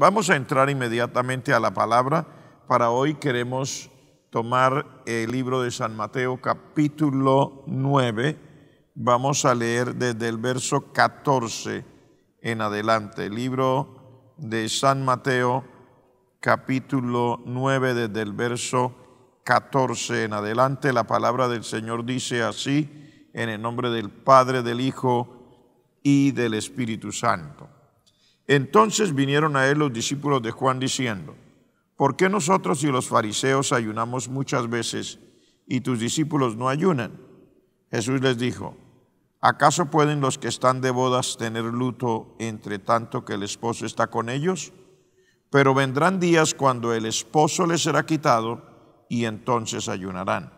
Vamos a entrar inmediatamente a la palabra. Para hoy queremos tomar el libro de San Mateo capítulo 9. Vamos a leer desde el verso 14 en adelante. El libro de San Mateo capítulo 9 desde el verso 14 en adelante. La palabra del Señor dice así, en el nombre del Padre, del Hijo y del Espíritu Santo. Entonces vinieron a él los discípulos de Juan diciendo, ¿por qué nosotros y los fariseos ayunamos muchas veces y tus discípulos no ayunan? Jesús les dijo, ¿acaso pueden los que están de bodas tener luto entre tanto que el esposo está con ellos? Pero vendrán días cuando el esposo les será quitado y entonces ayunarán.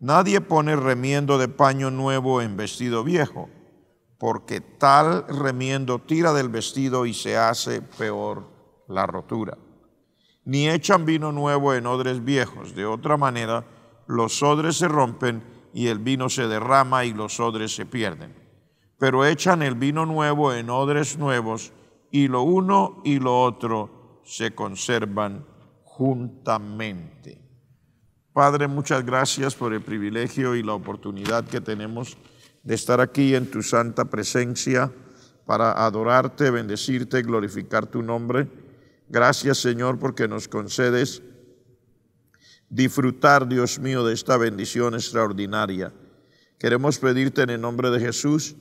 Nadie pone remiendo de paño nuevo en vestido viejo porque tal remiendo tira del vestido y se hace peor la rotura. Ni echan vino nuevo en odres viejos, de otra manera los odres se rompen y el vino se derrama y los odres se pierden. Pero echan el vino nuevo en odres nuevos y lo uno y lo otro se conservan juntamente. Padre, muchas gracias por el privilegio y la oportunidad que tenemos de estar aquí en tu santa presencia para adorarte, bendecirte, glorificar tu nombre. Gracias Señor porque nos concedes disfrutar, Dios mío, de esta bendición extraordinaria. Queremos pedirte en el nombre de Jesús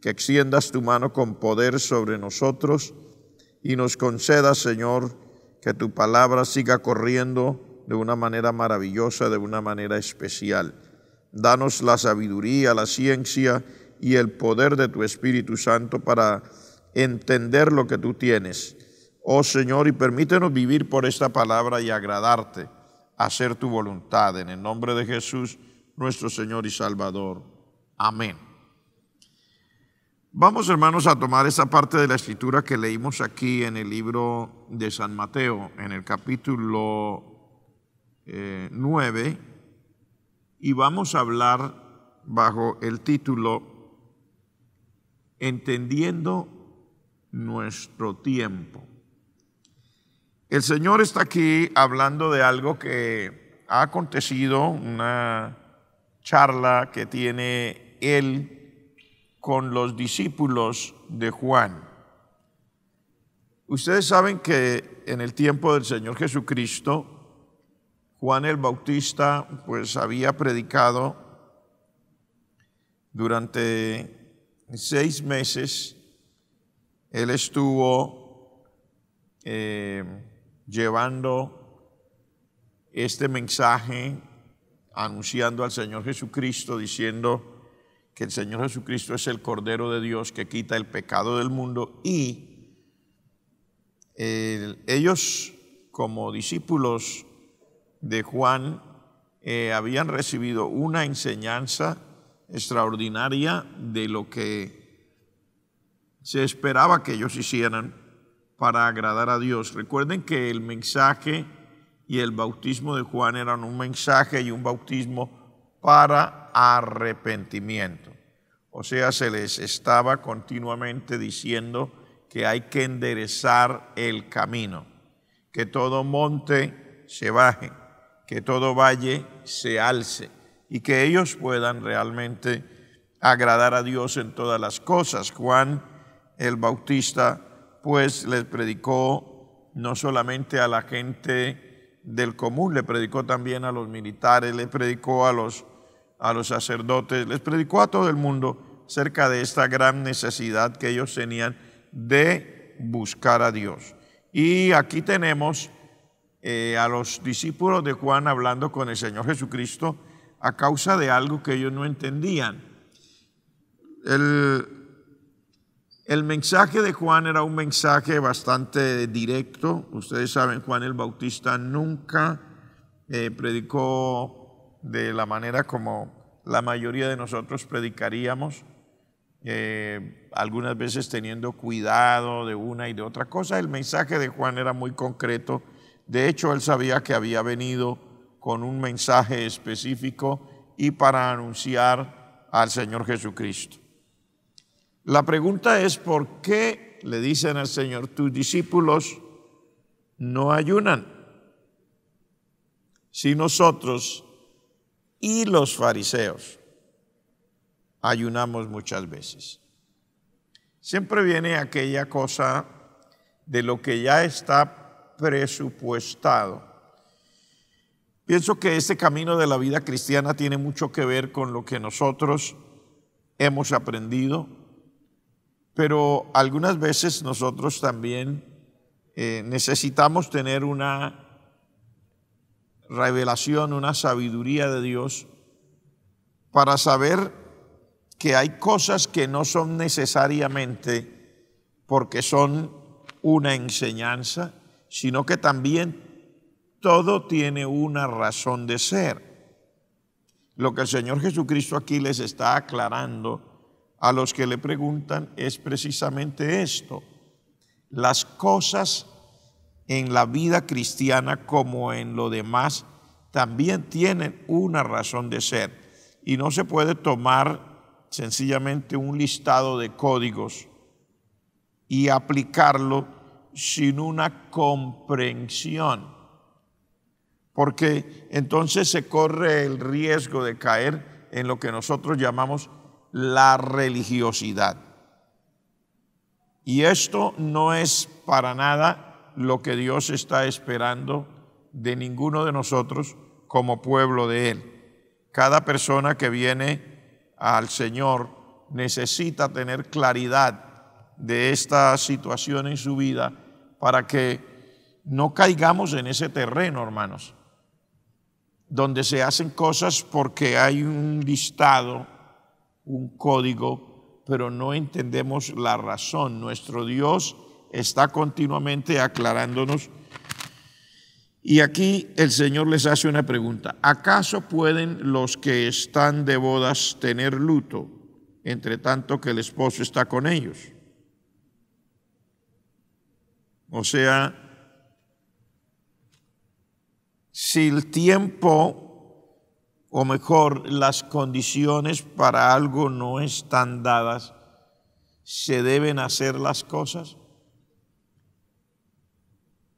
que extiendas tu mano con poder sobre nosotros y nos concedas, Señor, que tu palabra siga corriendo de una manera maravillosa, de una manera especial. Danos la sabiduría, la ciencia y el poder de tu Espíritu Santo para entender lo que tú tienes. Oh Señor, y permítenos vivir por esta palabra y agradarte, hacer tu voluntad. En el nombre de Jesús, nuestro Señor y Salvador. Amén. Vamos hermanos a tomar esa parte de la escritura que leímos aquí en el libro de San Mateo, en el capítulo 9 eh, y vamos a hablar bajo el título Entendiendo nuestro tiempo. El Señor está aquí hablando de algo que ha acontecido, una charla que tiene Él con los discípulos de Juan. Ustedes saben que en el tiempo del Señor Jesucristo, Juan el Bautista pues había predicado durante seis meses, él estuvo eh, llevando este mensaje, anunciando al Señor Jesucristo, diciendo que el Señor Jesucristo es el Cordero de Dios que quita el pecado del mundo y eh, ellos como discípulos de Juan eh, habían recibido una enseñanza extraordinaria de lo que se esperaba que ellos hicieran para agradar a Dios. Recuerden que el mensaje y el bautismo de Juan eran un mensaje y un bautismo para arrepentimiento. O sea, se les estaba continuamente diciendo que hay que enderezar el camino, que todo monte se baje que todo valle se alce y que ellos puedan realmente agradar a Dios en todas las cosas. Juan el Bautista pues les predicó no solamente a la gente del común, le predicó también a los militares, le predicó a los, a los sacerdotes, les predicó a todo el mundo acerca de esta gran necesidad que ellos tenían de buscar a Dios. Y aquí tenemos eh, a los discípulos de Juan hablando con el Señor Jesucristo a causa de algo que ellos no entendían. El, el mensaje de Juan era un mensaje bastante directo. Ustedes saben, Juan el Bautista nunca eh, predicó de la manera como la mayoría de nosotros predicaríamos, eh, algunas veces teniendo cuidado de una y de otra cosa. El mensaje de Juan era muy concreto de hecho, él sabía que había venido con un mensaje específico y para anunciar al Señor Jesucristo. La pregunta es, ¿por qué le dicen al Señor, tus discípulos no ayunan? Si nosotros y los fariseos ayunamos muchas veces. Siempre viene aquella cosa de lo que ya está presupuestado. Pienso que este camino de la vida cristiana tiene mucho que ver con lo que nosotros hemos aprendido, pero algunas veces nosotros también eh, necesitamos tener una revelación, una sabiduría de Dios para saber que hay cosas que no son necesariamente porque son una enseñanza, sino que también todo tiene una razón de ser. Lo que el Señor Jesucristo aquí les está aclarando a los que le preguntan es precisamente esto. Las cosas en la vida cristiana como en lo demás también tienen una razón de ser. Y no se puede tomar sencillamente un listado de códigos y aplicarlo sin una comprensión, porque entonces se corre el riesgo de caer en lo que nosotros llamamos la religiosidad. Y esto no es para nada lo que Dios está esperando de ninguno de nosotros como pueblo de Él. Cada persona que viene al Señor necesita tener claridad de esta situación en su vida para que no caigamos en ese terreno, hermanos, donde se hacen cosas porque hay un listado, un código, pero no entendemos la razón. Nuestro Dios está continuamente aclarándonos. Y aquí el Señor les hace una pregunta. ¿Acaso pueden los que están de bodas tener luto, entre tanto que el esposo está con ellos? O sea, si el tiempo, o mejor, las condiciones para algo no están dadas, se deben hacer las cosas.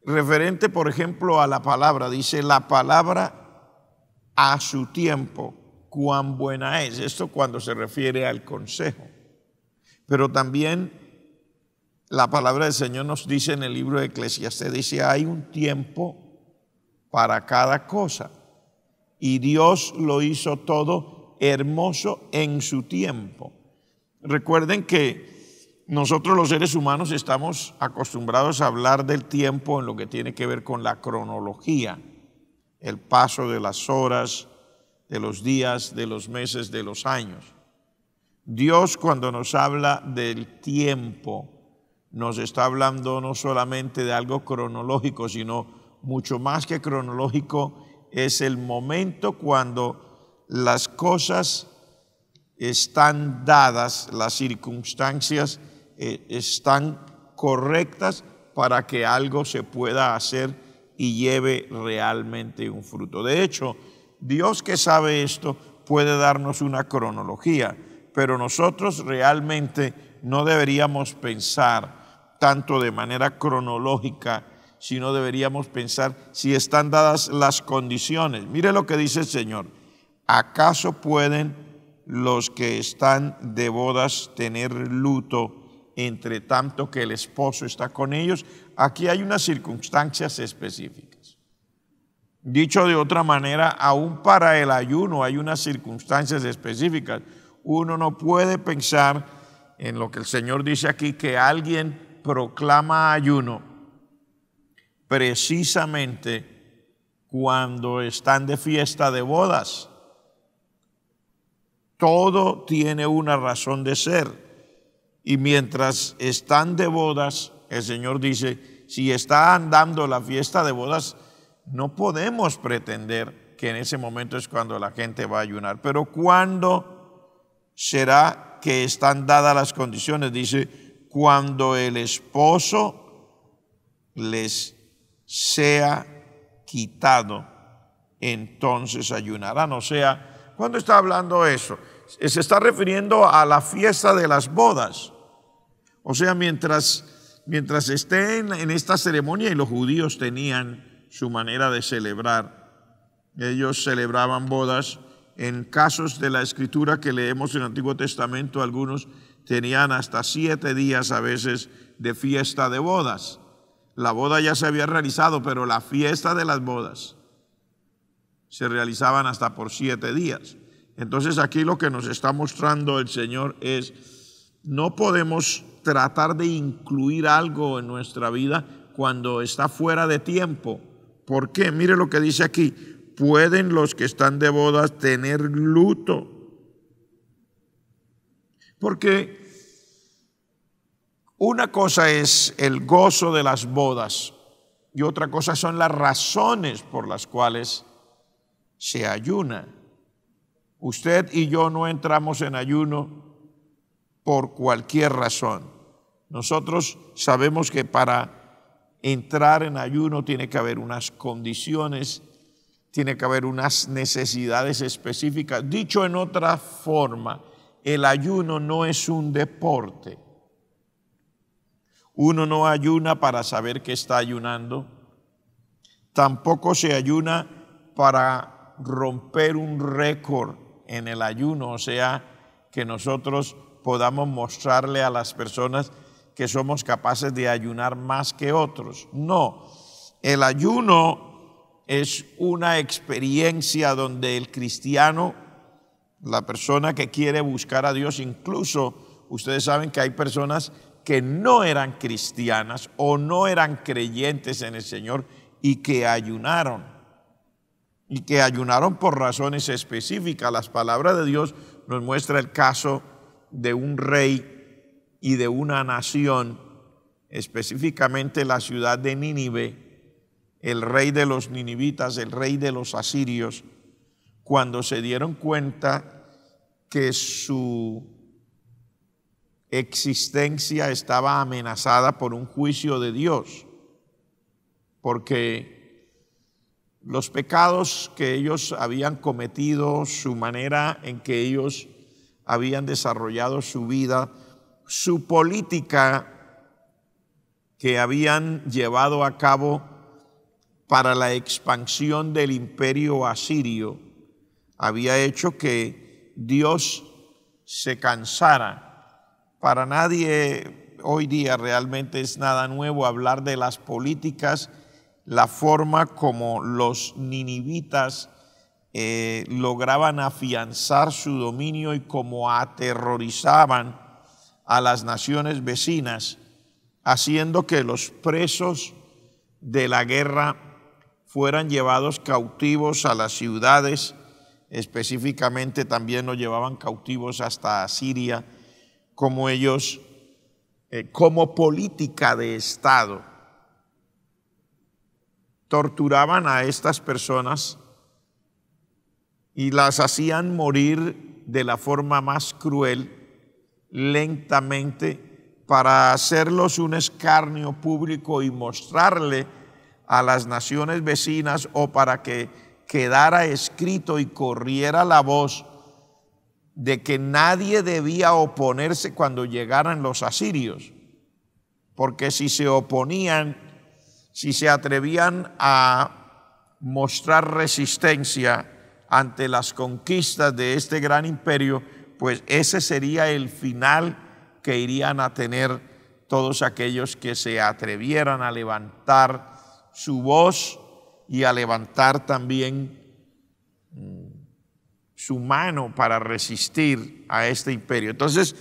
Referente, por ejemplo, a la palabra, dice la palabra a su tiempo, cuán buena es. Esto cuando se refiere al consejo. Pero también la palabra del Señor nos dice en el libro de Eclesiastes, dice, hay un tiempo para cada cosa. Y Dios lo hizo todo hermoso en su tiempo. Recuerden que nosotros los seres humanos estamos acostumbrados a hablar del tiempo en lo que tiene que ver con la cronología, el paso de las horas, de los días, de los meses, de los años. Dios cuando nos habla del tiempo, nos está hablando no solamente de algo cronológico, sino mucho más que cronológico, es el momento cuando las cosas están dadas, las circunstancias eh, están correctas para que algo se pueda hacer y lleve realmente un fruto. De hecho, Dios que sabe esto puede darnos una cronología, pero nosotros realmente no deberíamos pensar tanto de manera cronológica, sino deberíamos pensar si están dadas las condiciones. Mire lo que dice el Señor. ¿Acaso pueden los que están de bodas tener luto entre tanto que el esposo está con ellos? Aquí hay unas circunstancias específicas. Dicho de otra manera, aún para el ayuno hay unas circunstancias específicas. Uno no puede pensar en lo que el Señor dice aquí, que alguien proclama ayuno precisamente cuando están de fiesta de bodas. Todo tiene una razón de ser. Y mientras están de bodas, el Señor dice, si está andando la fiesta de bodas, no podemos pretender que en ese momento es cuando la gente va a ayunar. Pero cuando será que están dadas las condiciones? Dice, cuando el esposo les sea quitado, entonces ayunarán. O sea, ¿cuándo está hablando eso? Se está refiriendo a la fiesta de las bodas. O sea, mientras, mientras estén en esta ceremonia, y los judíos tenían su manera de celebrar, ellos celebraban bodas en casos de la escritura que leemos en el Antiguo Testamento, algunos tenían hasta siete días a veces de fiesta de bodas. La boda ya se había realizado, pero la fiesta de las bodas se realizaban hasta por siete días. Entonces aquí lo que nos está mostrando el Señor es, no podemos tratar de incluir algo en nuestra vida cuando está fuera de tiempo. ¿Por qué? Mire lo que dice aquí. ¿Pueden los que están de bodas tener luto? Porque una cosa es el gozo de las bodas y otra cosa son las razones por las cuales se ayuna. Usted y yo no entramos en ayuno por cualquier razón. Nosotros sabemos que para entrar en ayuno tiene que haber unas condiciones, tiene que haber unas necesidades específicas. Dicho en otra forma, el ayuno no es un deporte. Uno no ayuna para saber que está ayunando. Tampoco se ayuna para romper un récord en el ayuno, o sea, que nosotros podamos mostrarle a las personas que somos capaces de ayunar más que otros. No, el ayuno es una experiencia donde el cristiano, la persona que quiere buscar a Dios, incluso ustedes saben que hay personas que no eran cristianas o no eran creyentes en el Señor y que ayunaron. Y que ayunaron por razones específicas. Las palabras de Dios nos muestra el caso de un rey y de una nación, específicamente la ciudad de Nínive, el rey de los ninivitas, el rey de los asirios, cuando se dieron cuenta que su existencia estaba amenazada por un juicio de Dios, porque los pecados que ellos habían cometido, su manera en que ellos habían desarrollado su vida, su política que habían llevado a cabo para la expansión del imperio asirio, había hecho que Dios se cansara para nadie hoy día realmente es nada nuevo hablar de las políticas, la forma como los ninivitas eh, lograban afianzar su dominio y como aterrorizaban a las naciones vecinas, haciendo que los presos de la guerra fueran llevados cautivos a las ciudades, específicamente también los llevaban cautivos hasta Siria como ellos, eh, como política de Estado, torturaban a estas personas y las hacían morir de la forma más cruel, lentamente, para hacerlos un escarnio público y mostrarle a las naciones vecinas o para que quedara escrito y corriera la voz de que nadie debía oponerse cuando llegaran los asirios, porque si se oponían, si se atrevían a mostrar resistencia ante las conquistas de este gran imperio, pues ese sería el final que irían a tener todos aquellos que se atrevieran a levantar su voz y a levantar también mm, su mano para resistir a este imperio. Entonces,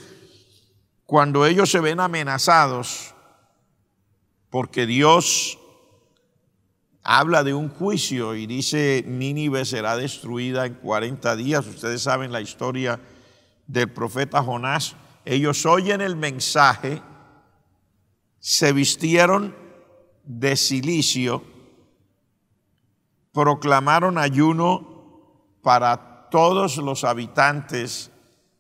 cuando ellos se ven amenazados, porque Dios habla de un juicio y dice, Nínive será destruida en 40 días, ustedes saben la historia del profeta Jonás, ellos oyen el mensaje, se vistieron de silicio, proclamaron ayuno para todos los habitantes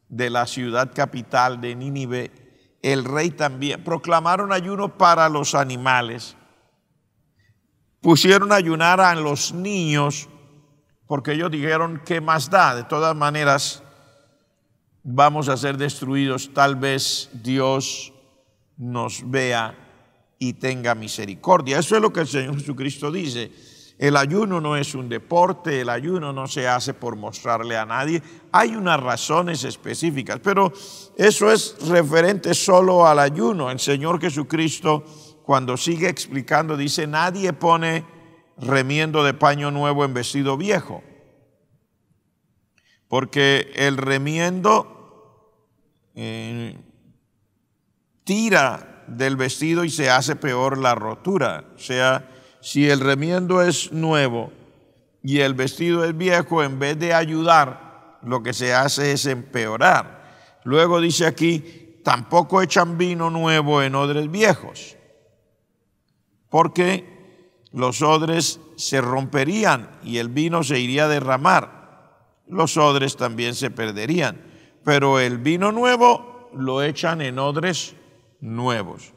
de la ciudad capital de Nínive, el rey también, proclamaron ayuno para los animales, pusieron a ayunar a los niños, porque ellos dijeron, ¿qué más da? De todas maneras, vamos a ser destruidos, tal vez Dios nos vea y tenga misericordia. Eso es lo que el Señor Jesucristo dice. El ayuno no es un deporte, el ayuno no se hace por mostrarle a nadie. Hay unas razones específicas, pero eso es referente solo al ayuno. El Señor Jesucristo, cuando sigue explicando, dice, nadie pone remiendo de paño nuevo en vestido viejo, porque el remiendo eh, tira del vestido y se hace peor la rotura, o sea, si el remiendo es nuevo y el vestido es viejo, en vez de ayudar, lo que se hace es empeorar. Luego dice aquí, tampoco echan vino nuevo en odres viejos, porque los odres se romperían y el vino se iría a derramar. Los odres también se perderían, pero el vino nuevo lo echan en odres nuevos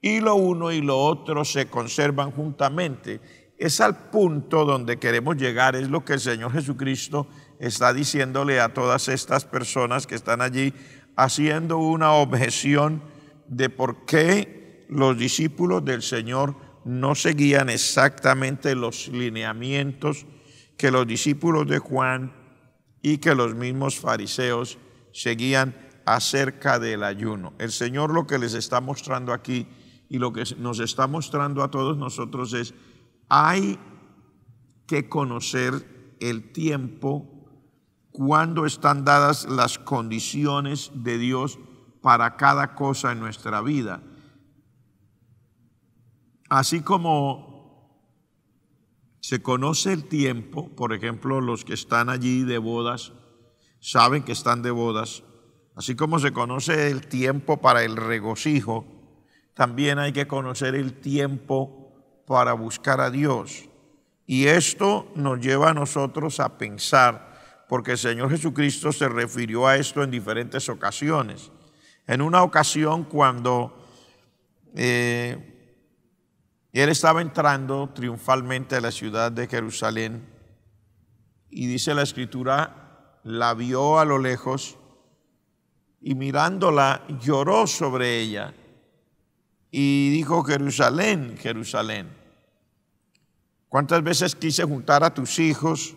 y lo uno y lo otro se conservan juntamente. Es al punto donde queremos llegar, es lo que el Señor Jesucristo está diciéndole a todas estas personas que están allí, haciendo una objeción de por qué los discípulos del Señor no seguían exactamente los lineamientos que los discípulos de Juan y que los mismos fariseos seguían acerca del ayuno. El Señor lo que les está mostrando aquí y lo que nos está mostrando a todos nosotros es, hay que conocer el tiempo cuando están dadas las condiciones de Dios para cada cosa en nuestra vida. Así como se conoce el tiempo, por ejemplo, los que están allí de bodas, saben que están de bodas, así como se conoce el tiempo para el regocijo, también hay que conocer el tiempo para buscar a Dios. Y esto nos lleva a nosotros a pensar, porque el Señor Jesucristo se refirió a esto en diferentes ocasiones. En una ocasión cuando eh, Él estaba entrando triunfalmente a la ciudad de Jerusalén y dice la escritura, la vio a lo lejos y mirándola lloró sobre ella y dijo, Jerusalén, Jerusalén, ¿cuántas veces quise juntar a tus hijos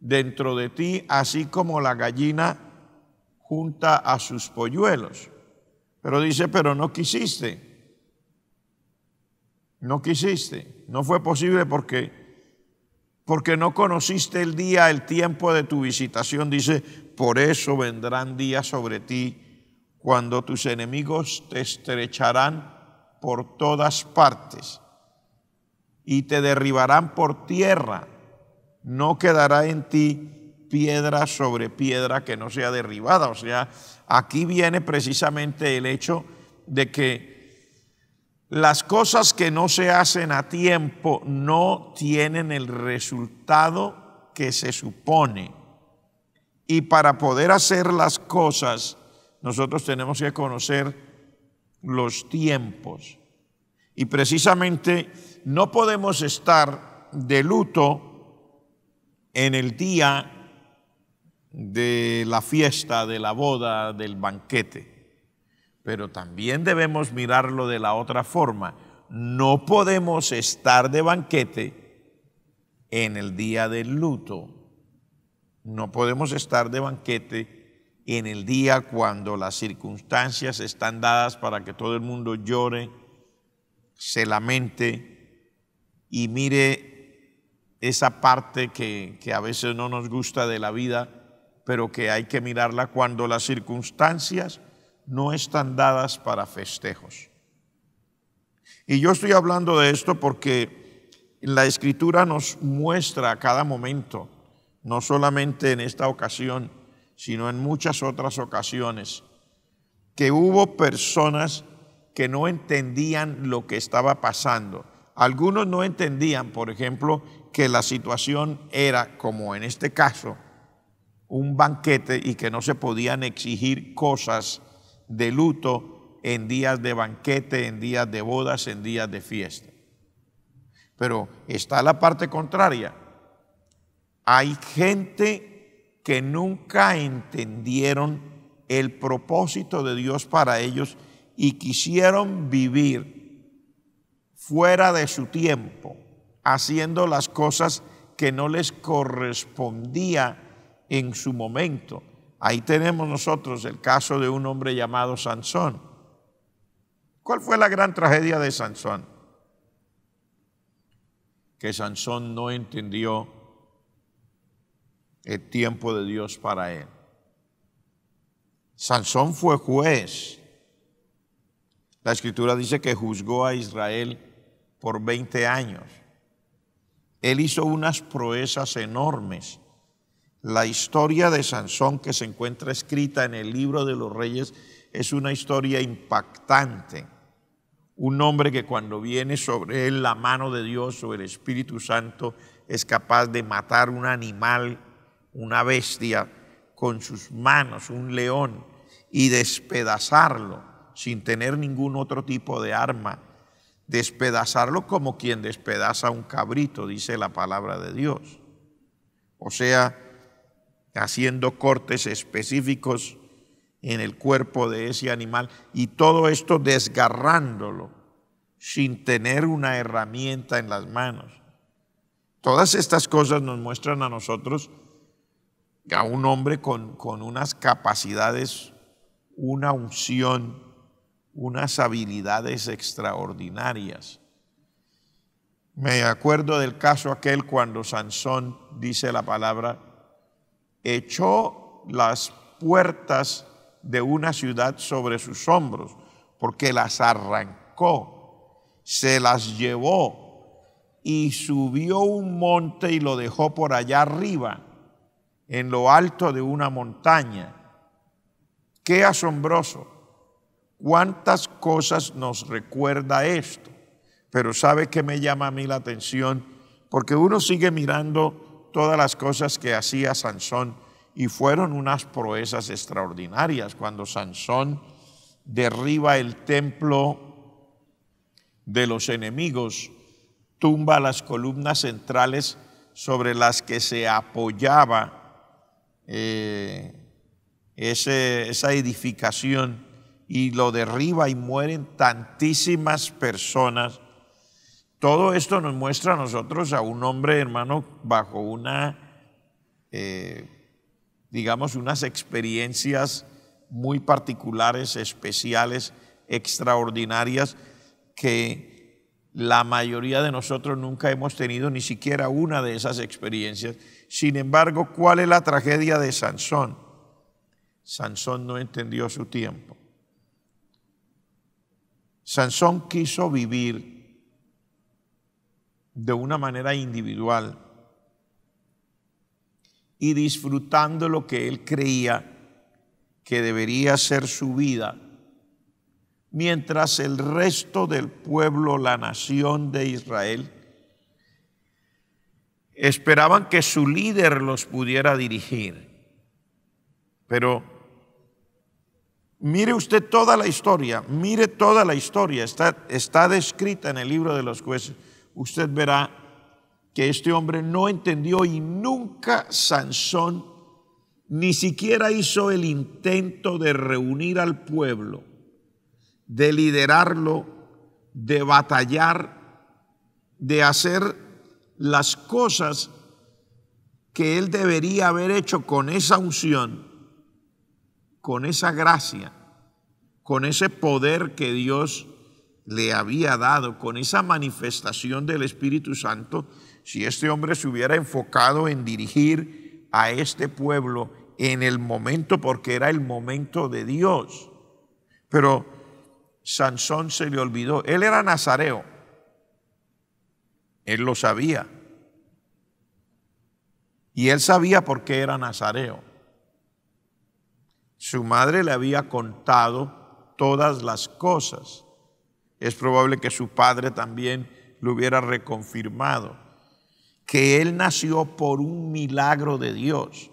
dentro de ti, así como la gallina junta a sus polluelos? Pero dice, pero no quisiste. No quisiste, no fue posible porque porque no conociste el día, el tiempo de tu visitación, dice, por eso vendrán días sobre ti cuando tus enemigos te estrecharán por todas partes y te derribarán por tierra. No quedará en ti piedra sobre piedra que no sea derribada. O sea, aquí viene precisamente el hecho de que las cosas que no se hacen a tiempo no tienen el resultado que se supone. Y para poder hacer las cosas, nosotros tenemos que conocer los tiempos. Y precisamente no podemos estar de luto en el día de la fiesta, de la boda, del banquete. Pero también debemos mirarlo de la otra forma. No podemos estar de banquete en el día del luto. No podemos estar de banquete en el día cuando las circunstancias están dadas para que todo el mundo llore, se lamente y mire esa parte que, que a veces no nos gusta de la vida, pero que hay que mirarla cuando las circunstancias no están dadas para festejos. Y yo estoy hablando de esto porque la escritura nos muestra a cada momento, no solamente en esta ocasión, sino en muchas otras ocasiones, que hubo personas que no entendían lo que estaba pasando. Algunos no entendían, por ejemplo, que la situación era, como en este caso, un banquete y que no se podían exigir cosas de luto en días de banquete, en días de bodas, en días de fiesta. Pero está la parte contraria. Hay gente que nunca entendieron el propósito de Dios para ellos y quisieron vivir fuera de su tiempo, haciendo las cosas que no les correspondía en su momento. Ahí tenemos nosotros el caso de un hombre llamado Sansón. ¿Cuál fue la gran tragedia de Sansón? Que Sansón no entendió el tiempo de Dios para él. Sansón fue juez. La escritura dice que juzgó a Israel por 20 años. Él hizo unas proezas enormes. La historia de Sansón que se encuentra escrita en el libro de los reyes es una historia impactante. Un hombre que cuando viene sobre él la mano de Dios o el Espíritu Santo es capaz de matar un animal una bestia con sus manos, un león, y despedazarlo sin tener ningún otro tipo de arma, despedazarlo como quien despedaza un cabrito, dice la palabra de Dios. O sea, haciendo cortes específicos en el cuerpo de ese animal y todo esto desgarrándolo sin tener una herramienta en las manos. Todas estas cosas nos muestran a nosotros a un hombre con, con unas capacidades, una unción, unas habilidades extraordinarias. Me acuerdo del caso aquel cuando Sansón, dice la palabra, echó las puertas de una ciudad sobre sus hombros, porque las arrancó, se las llevó y subió un monte y lo dejó por allá arriba en lo alto de una montaña. Qué asombroso. Cuántas cosas nos recuerda esto. Pero ¿sabe qué me llama a mí la atención? Porque uno sigue mirando todas las cosas que hacía Sansón y fueron unas proezas extraordinarias cuando Sansón derriba el templo de los enemigos, tumba las columnas centrales sobre las que se apoyaba eh, esa edificación y lo derriba y mueren tantísimas personas. Todo esto nos muestra a nosotros a un hombre, hermano, bajo una, eh, digamos, unas experiencias muy particulares, especiales, extraordinarias, que la mayoría de nosotros nunca hemos tenido ni siquiera una de esas experiencias. Sin embargo, ¿cuál es la tragedia de Sansón? Sansón no entendió su tiempo. Sansón quiso vivir de una manera individual y disfrutando lo que él creía que debería ser su vida mientras el resto del pueblo, la nación de Israel, esperaban que su líder los pudiera dirigir. Pero mire usted toda la historia, mire toda la historia, está, está descrita en el libro de los jueces. Usted verá que este hombre no entendió y nunca Sansón ni siquiera hizo el intento de reunir al pueblo de liderarlo, de batallar, de hacer las cosas que él debería haber hecho con esa unción, con esa gracia, con ese poder que Dios le había dado, con esa manifestación del Espíritu Santo, si este hombre se hubiera enfocado en dirigir a este pueblo en el momento, porque era el momento de Dios. Pero Sansón se le olvidó. Él era nazareo. Él lo sabía. Y él sabía por qué era nazareo. Su madre le había contado todas las cosas. Es probable que su padre también lo hubiera reconfirmado. Que él nació por un milagro de Dios.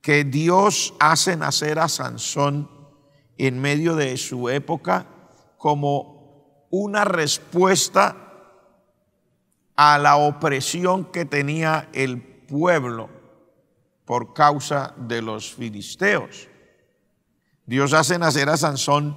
Que Dios hace nacer a Sansón en medio de su época como una respuesta a la opresión que tenía el pueblo por causa de los filisteos. Dios hace nacer a Sansón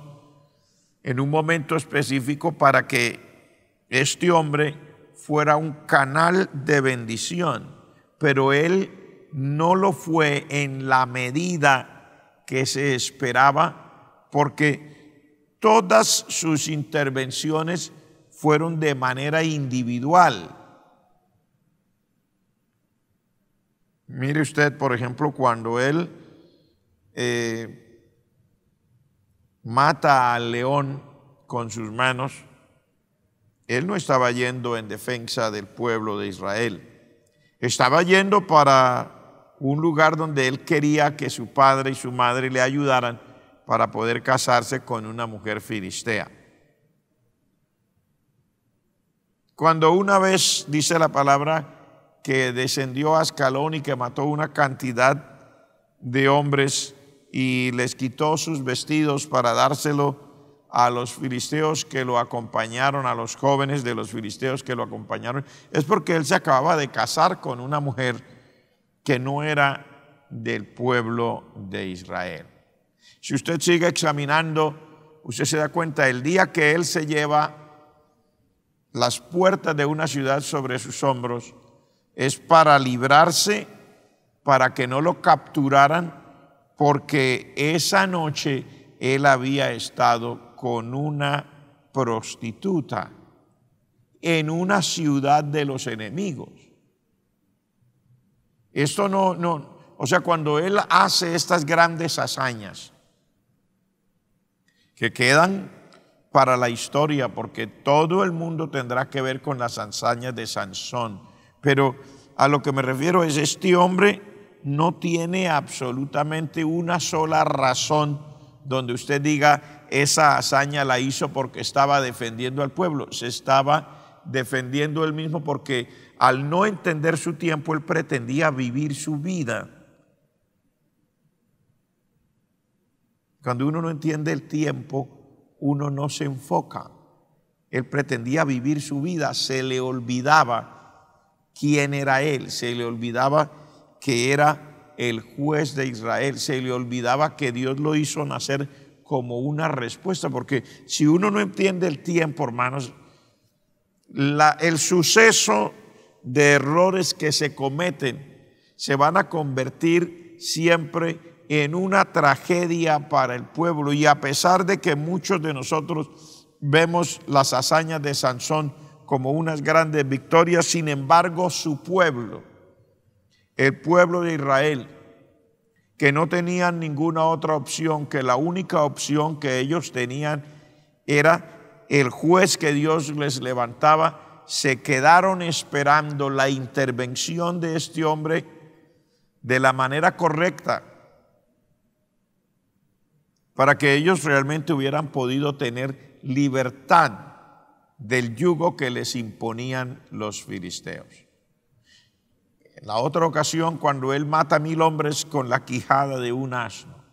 en un momento específico para que este hombre fuera un canal de bendición, pero él no lo fue en la medida que se esperaba porque todas sus intervenciones fueron de manera individual. Mire usted, por ejemplo, cuando él eh, mata al león con sus manos, él no estaba yendo en defensa del pueblo de Israel. Estaba yendo para un lugar donde él quería que su padre y su madre le ayudaran para poder casarse con una mujer filistea. Cuando una vez dice la palabra que descendió a Ascalón y que mató una cantidad de hombres y les quitó sus vestidos para dárselo a los filisteos que lo acompañaron, a los jóvenes de los filisteos que lo acompañaron, es porque él se acababa de casar con una mujer que no era del pueblo de Israel. Si usted sigue examinando, usted se da cuenta, el día que Él se lleva las puertas de una ciudad sobre sus hombros, es para librarse, para que no lo capturaran, porque esa noche Él había estado con una prostituta en una ciudad de los enemigos. Esto no, no, o sea, cuando Él hace estas grandes hazañas, que quedan para la historia, porque todo el mundo tendrá que ver con las hazañas de Sansón. Pero a lo que me refiero es, este hombre no tiene absolutamente una sola razón donde usted diga, esa hazaña la hizo porque estaba defendiendo al pueblo, se estaba defendiendo él mismo porque al no entender su tiempo, él pretendía vivir su vida Cuando uno no entiende el tiempo, uno no se enfoca. Él pretendía vivir su vida, se le olvidaba quién era él, se le olvidaba que era el juez de Israel, se le olvidaba que Dios lo hizo nacer como una respuesta, porque si uno no entiende el tiempo, hermanos, el suceso de errores que se cometen se van a convertir siempre en una tragedia para el pueblo. Y a pesar de que muchos de nosotros vemos las hazañas de Sansón como unas grandes victorias, sin embargo su pueblo, el pueblo de Israel, que no tenían ninguna otra opción, que la única opción que ellos tenían era el juez que Dios les levantaba, se quedaron esperando la intervención de este hombre de la manera correcta para que ellos realmente hubieran podido tener libertad del yugo que les imponían los filisteos. En la otra ocasión, cuando él mata a mil hombres con la quijada de un asno.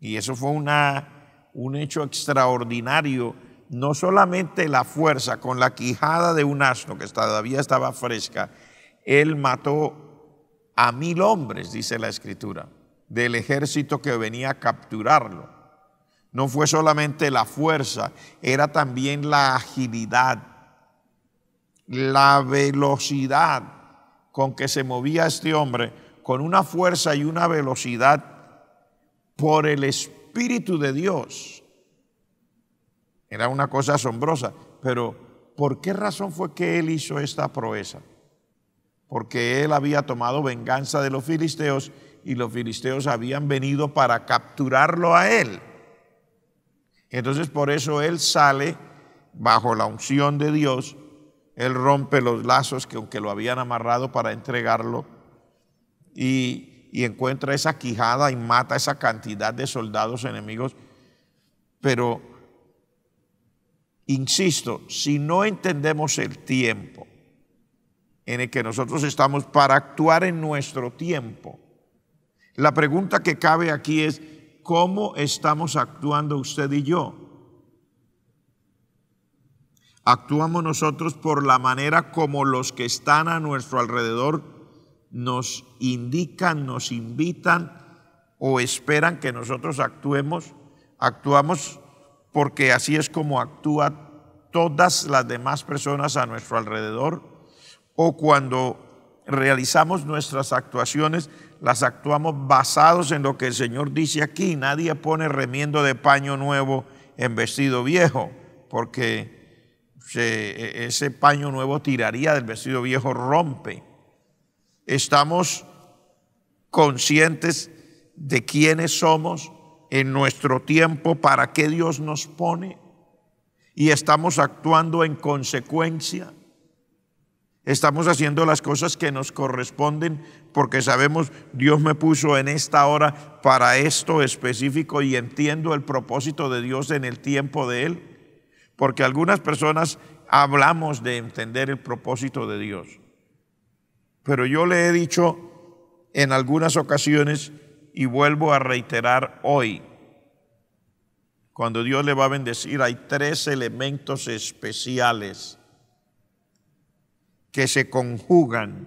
Y eso fue una, un hecho extraordinario, no solamente la fuerza con la quijada de un asno, que todavía estaba fresca, él mató a mil hombres, dice la escritura del ejército que venía a capturarlo. No fue solamente la fuerza, era también la agilidad, la velocidad con que se movía este hombre, con una fuerza y una velocidad por el Espíritu de Dios. Era una cosa asombrosa, pero ¿por qué razón fue que él hizo esta proeza? Porque él había tomado venganza de los filisteos y los filisteos habían venido para capturarlo a él. Entonces por eso él sale bajo la unción de Dios, él rompe los lazos que aunque lo habían amarrado para entregarlo y, y encuentra esa quijada y mata esa cantidad de soldados enemigos. Pero, insisto, si no entendemos el tiempo en el que nosotros estamos para actuar en nuestro tiempo, la pregunta que cabe aquí es, ¿cómo estamos actuando usted y yo? ¿Actuamos nosotros por la manera como los que están a nuestro alrededor nos indican, nos invitan o esperan que nosotros actuemos? Actuamos porque así es como actúan todas las demás personas a nuestro alrededor o cuando realizamos nuestras actuaciones las actuamos basados en lo que el Señor dice aquí. Nadie pone remiendo de paño nuevo en vestido viejo, porque e, ese paño nuevo tiraría del vestido viejo, rompe. Estamos conscientes de quiénes somos en nuestro tiempo, para qué Dios nos pone, y estamos actuando en consecuencia. Estamos haciendo las cosas que nos corresponden porque sabemos Dios me puso en esta hora para esto específico y entiendo el propósito de Dios en el tiempo de Él. Porque algunas personas hablamos de entender el propósito de Dios. Pero yo le he dicho en algunas ocasiones y vuelvo a reiterar hoy, cuando Dios le va a bendecir hay tres elementos especiales que se conjugan,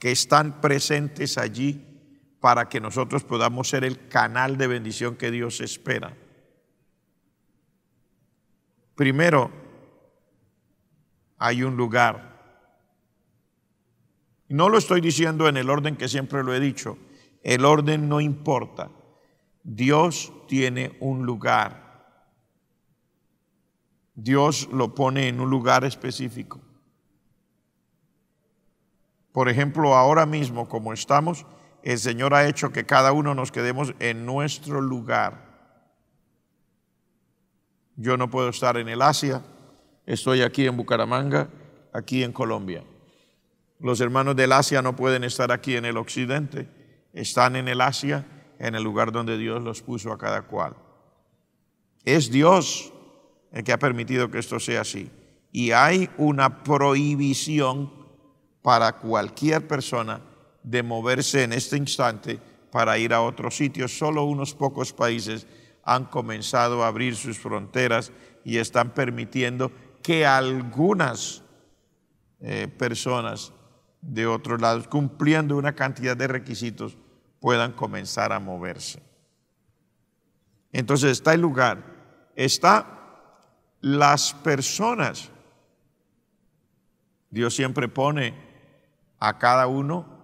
que están presentes allí para que nosotros podamos ser el canal de bendición que Dios espera. Primero, hay un lugar. No lo estoy diciendo en el orden que siempre lo he dicho. El orden no importa. Dios tiene un lugar. Dios lo pone en un lugar específico. Por ejemplo, ahora mismo como estamos, el Señor ha hecho que cada uno nos quedemos en nuestro lugar. Yo no puedo estar en el Asia, estoy aquí en Bucaramanga, aquí en Colombia. Los hermanos del Asia no pueden estar aquí en el occidente, están en el Asia, en el lugar donde Dios los puso a cada cual. Es Dios el que ha permitido que esto sea así. Y hay una prohibición para cualquier persona de moverse en este instante para ir a otro sitio. Solo unos pocos países han comenzado a abrir sus fronteras y están permitiendo que algunas eh, personas de otros lados, cumpliendo una cantidad de requisitos, puedan comenzar a moverse. Entonces está el lugar, está las personas. Dios siempre pone a cada uno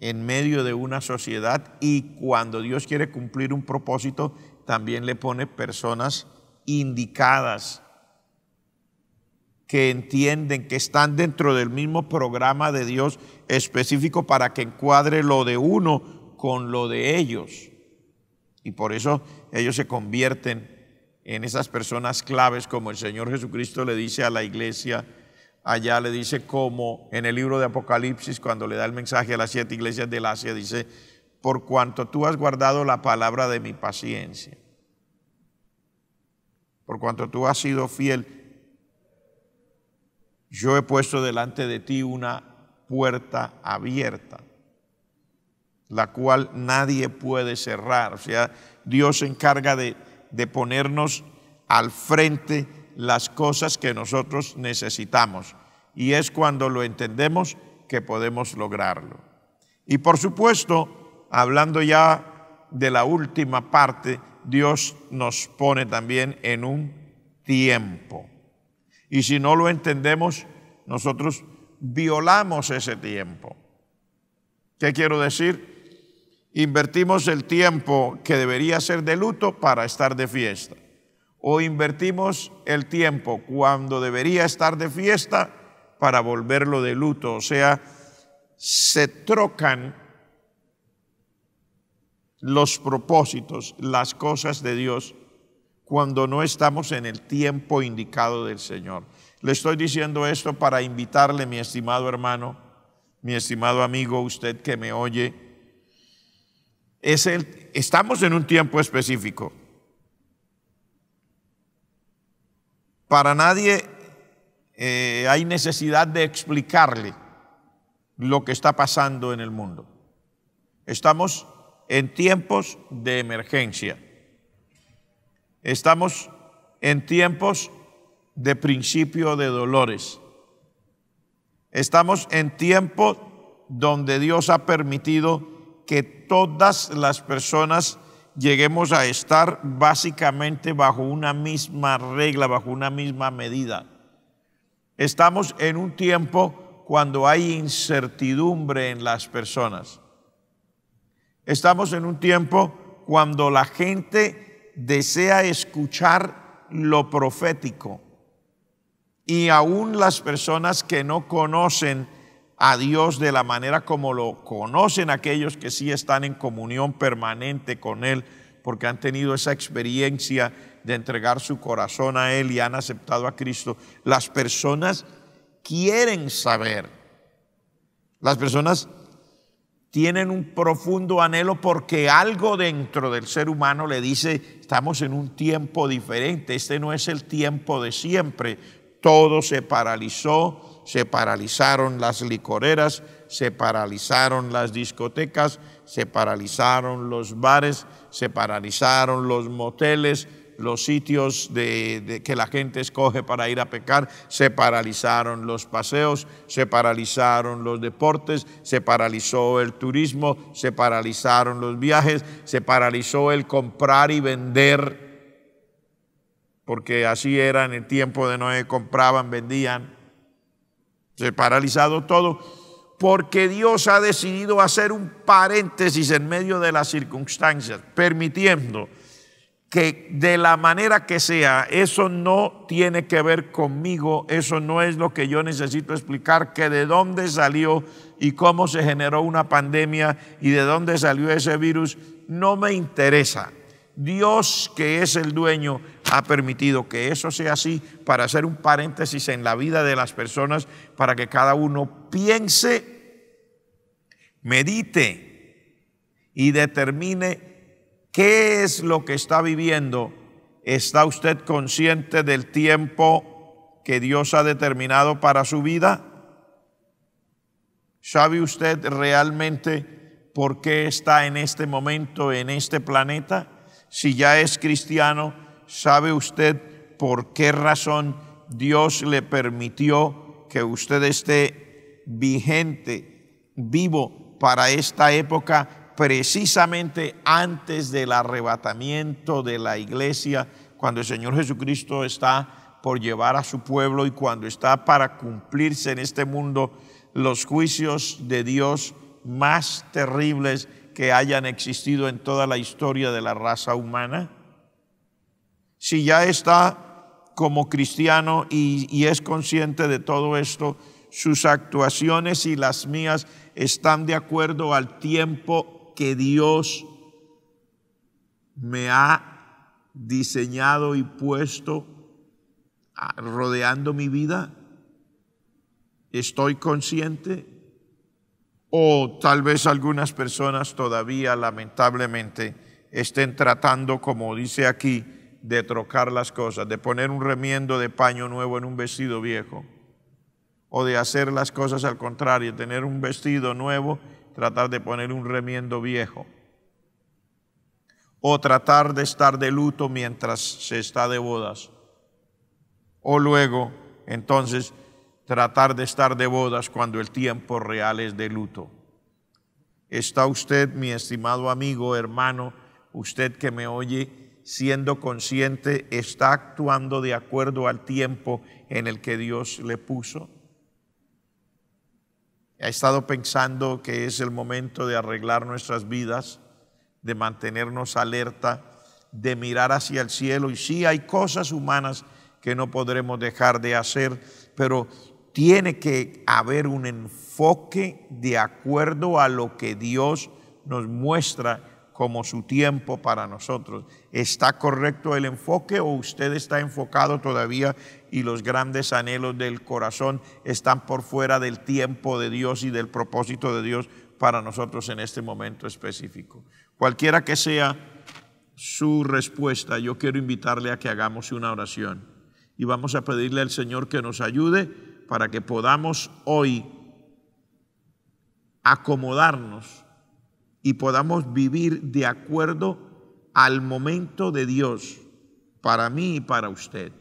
en medio de una sociedad y cuando Dios quiere cumplir un propósito, también le pone personas indicadas que entienden, que están dentro del mismo programa de Dios específico para que encuadre lo de uno con lo de ellos. Y por eso ellos se convierten en esas personas claves, como el Señor Jesucristo le dice a la iglesia allá le dice como en el libro de Apocalipsis, cuando le da el mensaje a las siete iglesias del Asia, dice, por cuanto tú has guardado la palabra de mi paciencia, por cuanto tú has sido fiel, yo he puesto delante de ti una puerta abierta, la cual nadie puede cerrar. O sea, Dios se encarga de, de ponernos al frente las cosas que nosotros necesitamos. Y es cuando lo entendemos que podemos lograrlo. Y por supuesto, hablando ya de la última parte, Dios nos pone también en un tiempo. Y si no lo entendemos, nosotros violamos ese tiempo. ¿Qué quiero decir? Invertimos el tiempo que debería ser de luto para estar de fiesta o invertimos el tiempo cuando debería estar de fiesta para volverlo de luto. O sea, se trocan los propósitos, las cosas de Dios, cuando no estamos en el tiempo indicado del Señor. Le estoy diciendo esto para invitarle, mi estimado hermano, mi estimado amigo, usted que me oye, es el, estamos en un tiempo específico. para nadie eh, hay necesidad de explicarle lo que está pasando en el mundo. Estamos en tiempos de emergencia. Estamos en tiempos de principio de dolores. Estamos en tiempos donde Dios ha permitido que todas las personas lleguemos a estar básicamente bajo una misma regla, bajo una misma medida. Estamos en un tiempo cuando hay incertidumbre en las personas. Estamos en un tiempo cuando la gente desea escuchar lo profético y aún las personas que no conocen a Dios de la manera como lo conocen aquellos que sí están en comunión permanente con Él, porque han tenido esa experiencia de entregar su corazón a Él y han aceptado a Cristo. Las personas quieren saber. Las personas tienen un profundo anhelo porque algo dentro del ser humano le dice, estamos en un tiempo diferente, este no es el tiempo de siempre, todo se paralizó, se paralizaron las licoreras, se paralizaron las discotecas, se paralizaron los bares, se paralizaron los moteles, los sitios de, que la gente escoge para ir a pecar, se paralizaron los paseos, se paralizaron los deportes, se paralizó el turismo, se paralizaron los viajes, se paralizó el comprar y vender, porque así era en el tiempo de Noé, compraban, vendían se paralizado todo, porque Dios ha decidido hacer un paréntesis en medio de las circunstancias, permitiendo que de la manera que sea, eso no tiene que ver conmigo, eso no es lo que yo necesito explicar, que de dónde salió y cómo se generó una pandemia y de dónde salió ese virus, no me interesa. Dios que es el dueño ha permitido que eso sea así para hacer un paréntesis en la vida de las personas, para que cada uno piense, medite y determine qué es lo que está viviendo. ¿Está usted consciente del tiempo que Dios ha determinado para su vida? ¿Sabe usted realmente por qué está en este momento, en este planeta? Si ya es cristiano, ¿Sabe usted por qué razón Dios le permitió que usted esté vigente, vivo para esta época, precisamente antes del arrebatamiento de la iglesia, cuando el Señor Jesucristo está por llevar a su pueblo y cuando está para cumplirse en este mundo los juicios de Dios más terribles que hayan existido en toda la historia de la raza humana? si ya está como cristiano y, es consciente de todo esto, sus actuaciones y las mías están de acuerdo al tiempo que Dios me ha diseñado y puesto ah, rodeando mi vida? ¿Estoy consciente? O tal vez algunas personas todavía lamentablemente estén tratando, como dice aquí, de trocar las cosas, de poner un remiendo de paño nuevo en un vestido viejo, o de hacer las cosas al contrario, tener un vestido nuevo, tratar de poner un remiendo viejo, o tratar de estar de luto mientras se está de bodas, o luego, entonces, tratar de estar de bodas cuando el tiempo real es de luto. ¿Está usted, mi estimado amigo, hermano, usted que me oye, siendo consciente, está actuando de acuerdo al tiempo en el que Dios le puso. Ha estado pensando que es el momento de arreglar nuestras vidas, de mantenernos alerta, de mirar hacia el cielo. Y sí hay cosas humanas que no podremos dejar de hacer, pero tiene que haber un enfoque de acuerdo a lo que Dios nos muestra como su tiempo para nosotros. ¿Está correcto el enfoque o usted está enfocado todavía y los grandes anhelos del corazón están por fuera del tiempo de Dios y del propósito de Dios para nosotros en este momento específico? Cualquiera que sea su respuesta, yo quiero invitarle a que hagamos una oración y vamos a pedirle al Señor que nos ayude para que podamos hoy acomodarnos y podamos vivir de acuerdo al momento de Dios para mí y para usted.